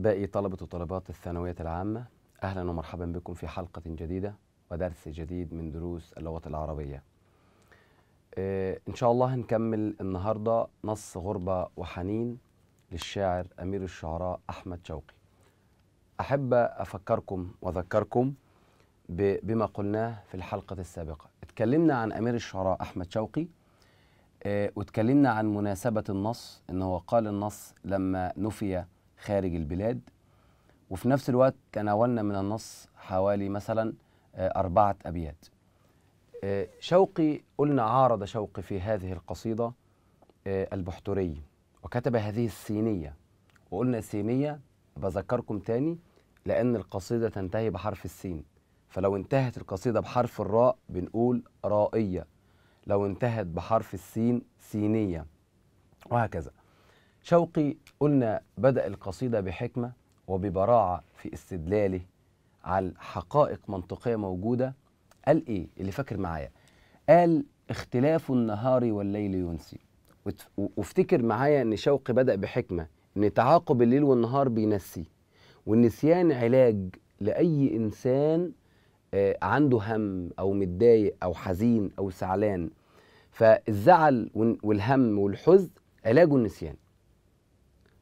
أحبائي طلبة وطلبات الثانوية العامة أهلا ومرحبا بكم في حلقة جديدة ودرس جديد من دروس اللغة العربية آه، إن شاء الله هنكمل النهاردة نص غربة وحنين للشاعر أمير الشعراء أحمد شوقي أحب أفكركم وأذكركم بما قلناه في الحلقة السابقة اتكلمنا عن أمير الشعراء أحمد شوقي اه واتكلمنا عن مناسبة النص إن هو قال النص لما نفي خارج البلاد وفي نفس الوقت تناولنا من النص حوالي مثلا آه، أربعة أبيات آه، شوقي قلنا عارض شوقي في هذه القصيدة آه، البحتري وكتب هذه السينية وقلنا سينية بذكركم تاني لأن القصيدة تنتهي بحرف السين فلو انتهت القصيدة بحرف الراء بنقول رائية لو انتهت بحرف السين سينية وهكذا شوقي قلنا بدأ القصيدة بحكمة وببراعة في استدلاله على حقائق منطقية موجودة قال إيه اللي فاكر معايا قال اختلاف النهار والليل ينسي وافتكر معايا ان شوقي بدأ بحكمة ان تعاقب الليل والنهار بينسي والنسيان علاج لأي إنسان آه، عنده هم أو متضايق أو حزين أو زعلان فالزعل والهم والحزن علاجه النسيان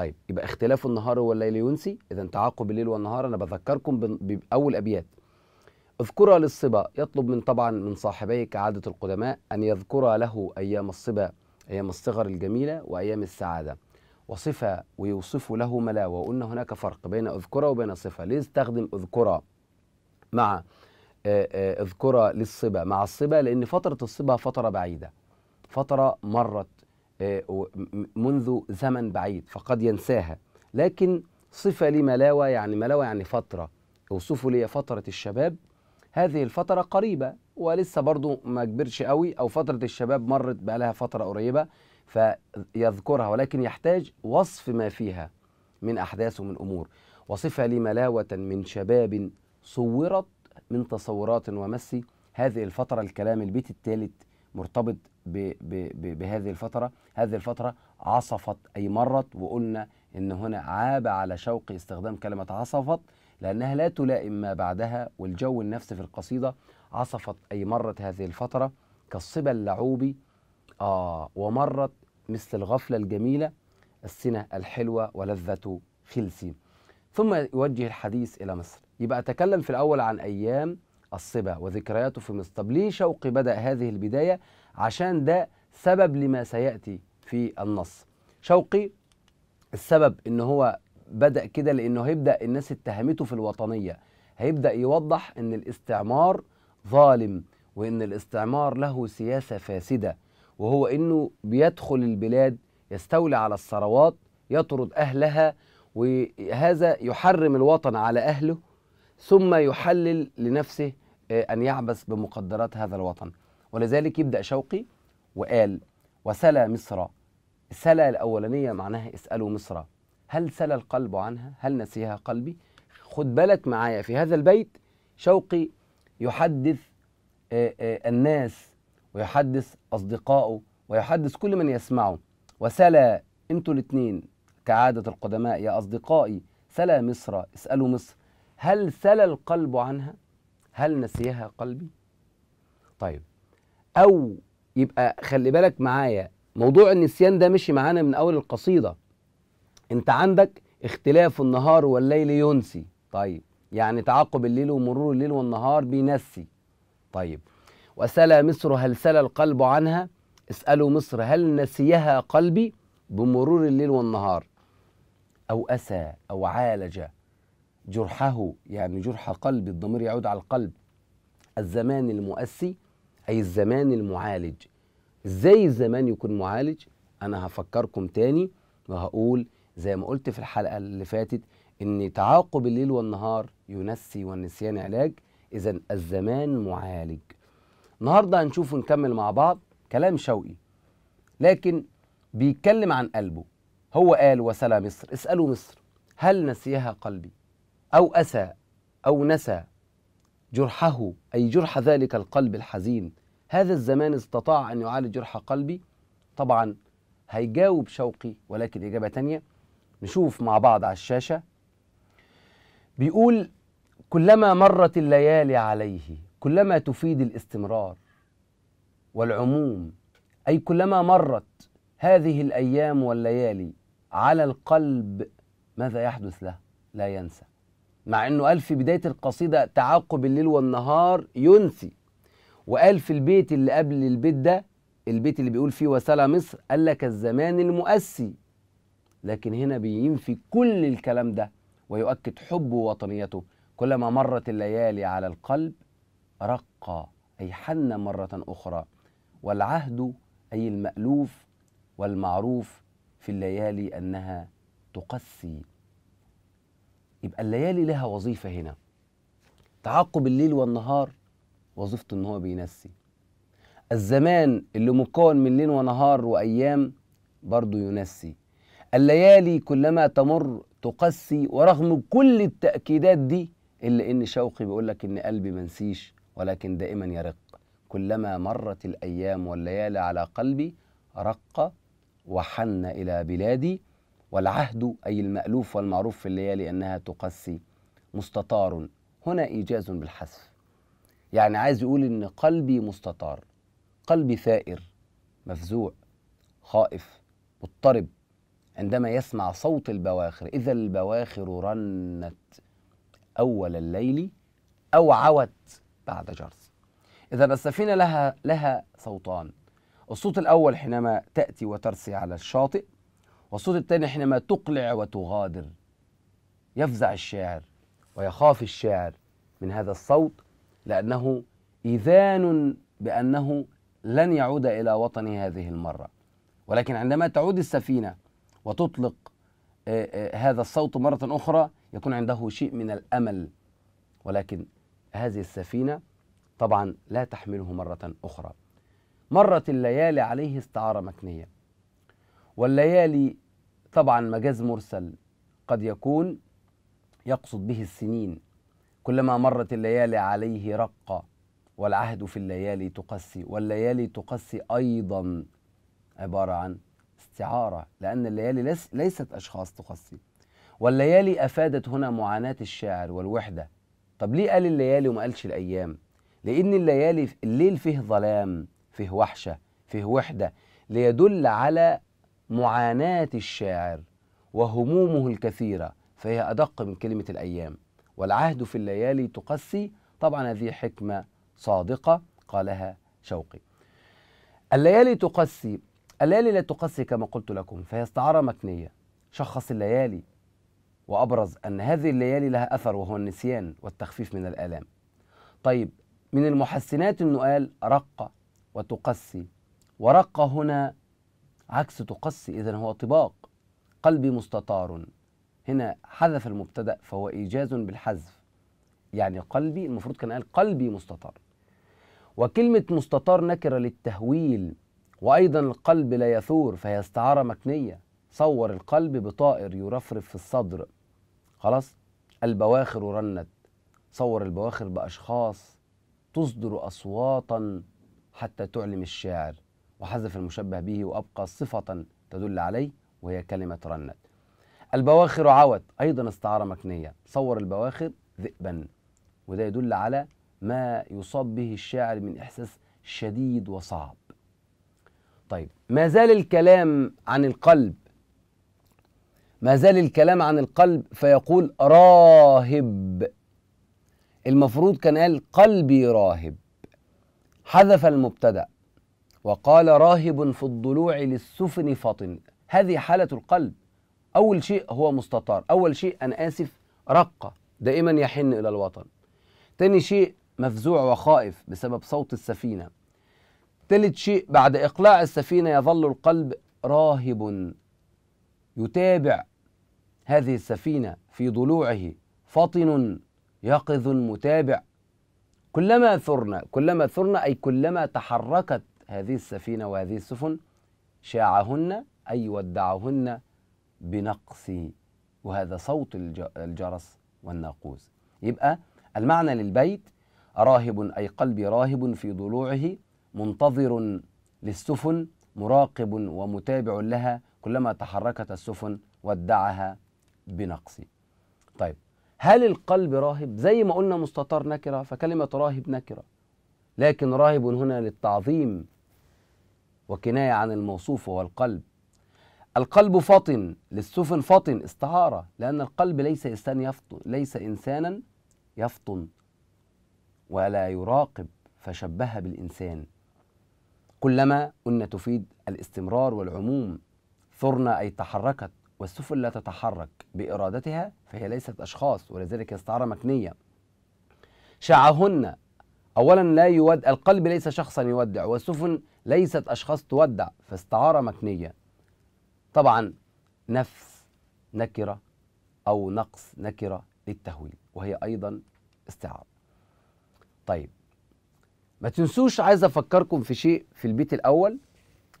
طيب يبقى اختلاف النهار والليل ينسي اذا تعاقب الليل والنهار انا بذكركم باول ابيات اذكرها للصبا يطلب من طبعا من صاحبيه كعاده القدماء ان يذكر له ايام الصبا ايام الصغر الجميله وايام السعاده وصفه ويوصف له ملاوه وقلنا هناك فرق بين اذكرى وبين صفه ليه استخدم اذكرى مع آه، آه، اذكرى للصبا مع الصبا لان فتره الصبا فتره بعيده فتره مرت آه، منذ زمن بعيد فقد ينساها لكن صفة لي ملاوة يعني ملاوة يعني فترة اوصفوا لي فترة الشباب هذه الفترة قريبة ولسه برضو ما كبرش قوي أو فترة الشباب مرت بقى لها فترة قريبة فيذكرها ولكن يحتاج وصف ما فيها من أحداث ومن أمور وصفة لي ملاوة من شباب صورت من تصورات ومسي هذه الفترة الكلام البيت الثالث مرتبط بهذه الفترة هذه الفترة عصفت أي مرت وقلنا إن هنا عاب على شوقي استخدام كلمة عصفت لأنها لا تلائم ما بعدها والجو النفسي في القصيدة عصفت أي مرت هذه الفترة كالصبا اللعوبي آه ومرت مثل الغفلة الجميلة السنة الحلوة ولذة خلسي ثم يوجه الحديث إلى مصر يبقى أتكلم في الأول عن أيام الصبا وذكرياته في مصر طب ليه شوقي بدأ هذه البداية عشان ده سبب لما سيأتي في النص شوقي السبب ان هو بدأ كده لانه هيبدأ الناس اتهمته في الوطنية هيبدأ يوضح ان الاستعمار ظالم وان الاستعمار له سياسة فاسدة وهو انه بيدخل البلاد يستولي على الثروات يطرد اهلها وهذا يحرم الوطن على اهله ثم يحلل لنفسه آه، ان يعبث بمقدرات هذا الوطن ولذلك يبدأ شوقي وقال وسلا مصر سلا الأولانية معناها اسألوا مصر هل سلا القلب عنها هل نسيها قلبي خد بالك معايا في هذا البيت شوقي يحدث آه، آه، الناس ويحدث أصدقائه ويحدث كل من يسمعه وسلا انتوا الاثنين كعادة القدماء يا أصدقائي سلا مصر اسألوا مصر هل سلا القلب عنها هل نسيها قلبي طيب او يبقى خلي بالك معايا موضوع النسيان ده مشي معانا من اول القصيده انت عندك اختلاف النهار والليل ينسي طيب يعني تعاقب الليل ومرور الليل والنهار بينسي طيب وسلا مصر هل سلا القلب عنها اسألوا مصر هل نسيها قلبي بمرور الليل والنهار أو أسى أو عالج جرحه يعني جرح قلبي الضمير يعود على القلب الزمان المؤسي أي الزمان المعالج إزاي الزمان يكون معالج أنا هفكركم تاني وهقول زي ما قلت في الحلقة اللي فاتت إن تعاقب الليل والنهار ينسي والنسيان علاج إذا الزمان معالج النهاردة هنشوف ونكمل مع بعض كلام شوقي لكن بيتكلم عن قلبه هو قال وسلا مصر اسألوا مصر هل نسيها قلبي أو أسى أو نسى جرحه أي جرح ذلك القلب الحزين هذا الزمان استطاع أن يعالج جرح قلبي طبعا هيجاوب شوقي ولكن إجابة تانية نشوف مع بعض على الشاشة بيقول كلما مرت الليالي عليه كلما تفيد الاستمرار والعموم أي كلما مرت هذه الأيام والليالي على القلب ماذا يحدث له لا ينسى مع أنه قال في بداية القصيدة تعاقب الليل والنهار ينسي وقال في البيت اللي قبل البيت ده البيت اللي بيقول فيه وسلا مصر قال لك الزمان المؤسي لكن هنا بينفي كل الكلام ده ويؤكد حبه ووطنيته كلما مرت الليالي على القلب رقى أي حن مرة أخرى والعهد أي المألوف والمعروف في الليالي أنها تقسي يبقى الليالي لها وظيفة هنا تعاقب الليل والنهار وظيفته ان هو بينسي الزمان اللي مكون من ليل ونهار وايام برضه ينسي الليالي كلما تمر تقسي ورغم كل التاكيدات دي الا ان شوقي بيقول لك ان قلبي منسيش ولكن دائما يرق كلما مرت الايام والليالي على قلبي رق وحن الى بلادي والعهد اي المالوف والمعروف في الليالي انها تقسي مستطار هنا ايجاز بالحذف يعني عايز يقول ان قلبي مستطار قلبي ثائر مفزوع خائف مضطرب عندما يسمع صوت البواخر اذا البواخر رنت اول الليل او عوت بعد جرس اذا السفينه لها لها صوتان الصوت الاول حينما تاتي وترسي على الشاطئ والصوت الثاني حينما تقلع وتغادر يفزع الشاعر ويخاف الشاعر من هذا الصوت لأنه إذان بأنه لن يعود إلى وطنه هذه المرة ولكن عندما تعود السفينة وتطلق آه، آه، هذا الصوت مرة أخرى يكون عنده شيء من الأمل ولكن هذه السفينة طبعا لا تحمله مرة أخرى مرت الليالي عليه استعارة مكنية والليالي طبعا مجاز مرسل قد يكون يقصد به السنين كلما مرت الليالي عليه رقة والعهد في الليالي تقسي والليالي تقسي أيضا عبارة عن استعارة لأن الليالي ليست أشخاص تقسي والليالي أفادت هنا معاناة الشاعر والوحدة طب ليه قال الليالي وما قالش الأيام لأن الليالي الليل فيه ظلام فيه وحشة فيه وحدة ليدل على معاناة الشاعر وهمومه الكثيرة فهي أدق من كلمة الأيام والعهد في الليالي تقسي طبعا هذه حكمة صادقة قالها شوقي الليالي تقسي الليالي لا تقسي كما قلت لكم فهي استعارة مكنية شخص الليالي وأبرز أن هذه الليالي لها أثر وهو النسيان والتخفيف من الآلام طيب من المحسنات أنه قال رق وتقسي ورقة هنا عكس تقسي إذا هو طباق قلبي مستطار هنا حذف المبتدا فهو ايجاز بالحذف يعني قلبي المفروض كان قال قلبي مستطار وكلمه مستطار نكره للتهويل وايضا القلب لا يثور فهي استعاره مكنيه صور القلب بطائر يرفرف في الصدر خلاص البواخر رنت صور البواخر باشخاص تصدر اصواتا حتى تعلم الشاعر وحذف المشبه به وابقى صفه تدل عليه وهي كلمه رنت البواخر عوت أيضا استعارة مكنية صور البواخر ذئبا وده يدل على ما يصاب به الشاعر من إحساس شديد وصعب طيب ما زال الكلام عن القلب ما زال الكلام عن القلب فيقول راهب المفروض كان قال قلبي راهب حذف المبتدا وقال راهب في الضلوع للسفن فطن هذه حاله القلب أول شيء هو مستطار أول شيء أنا آسف رقة دائما يحن إلى الوطن تاني شيء مفزوع وخائف بسبب صوت السفينة تالت شيء بعد إقلاع السفينة يظل القلب راهب يتابع هذه السفينة في ضلوعه فطن يقظ متابع كلما ثرنا كلما ثرنا أي كلما تحركت هذه السفينة وهذه السفن شاعهن أي ودعهن بنقص وهذا صوت الجرس والناقوس يبقى المعنى للبيت راهب أي قلبي راهب في ضلوعه منتظر للسفن مراقب ومتابع لها كلما تحركت السفن ودعها بنقص طيب هل القلب راهب زي ما قلنا مستطر نكرة فكلمة راهب نكرة لكن راهب هنا للتعظيم وكناية عن الموصوف وهو القلب القلب فطن للسفن فطن استعارة لأن القلب ليس إنسان يفطن ليس إنسانا يفطن ولا يراقب فشبهها بالإنسان كلما أن تفيد الاستمرار والعموم ثرنا أي تحركت والسفن لا تتحرك بإرادتها فهي ليست أشخاص ولذلك استعارة مكنية شعهن أولا لا يود القلب ليس شخصا يودع والسفن ليست أشخاص تودع فاستعارة مكنية طبعا نفس نكرة أو نقص نكرة للتهويل وهي أيضا استعارة طيب ما تنسوش عايز أفكركم في شيء في البيت الأول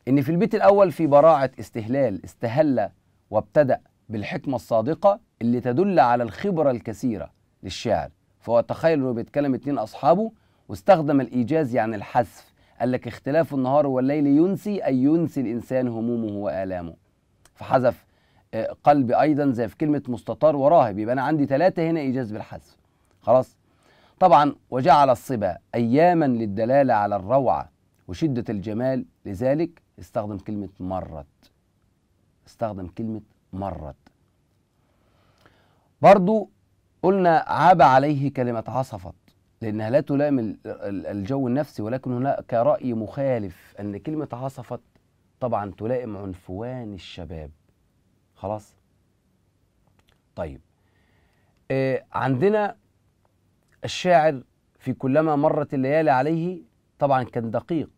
إن في البيت الأول في براعة استهلال استهل وابتدأ بالحكمة الصادقة اللي تدل على الخبرة الكثيرة للشاعر فهو تخيل انه بيتكلم اتنين اصحابه واستخدم الايجاز يعني الحذف قال لك اختلاف النهار والليل ينسي اي ينسي الانسان همومه والامه فحذف آه، قلب ايضا زي في كلمه مستطار وراهب يبقى انا عندي ثلاثه هنا ايجاز بالحذف خلاص طبعا وجعل الصبا اياما للدلاله على الروعه وشده الجمال لذلك استخدم كلمه مرت استخدم كلمه مرت برضو قلنا عاب عليه كلمه عصفت لانها لا تلام الجو النفسي ولكن هناك راي مخالف ان كلمه عصفت طبعا تلائم عنفوان الشباب خلاص طيب آه عندنا الشاعر في كلما مرت الليالي عليه طبعا كان دقيق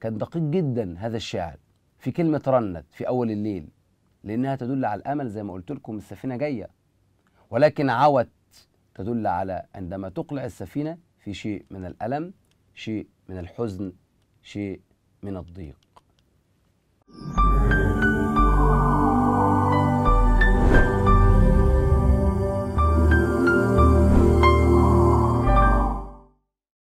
كان دقيق جدا هذا الشاعر في كلمة رنت في أول الليل لأنها تدل على الأمل زي ما قلت لكم السفينة جاية ولكن عوت تدل على عندما تقلع السفينة في شيء من الألم شيء من الحزن شيء من الضيق Bye.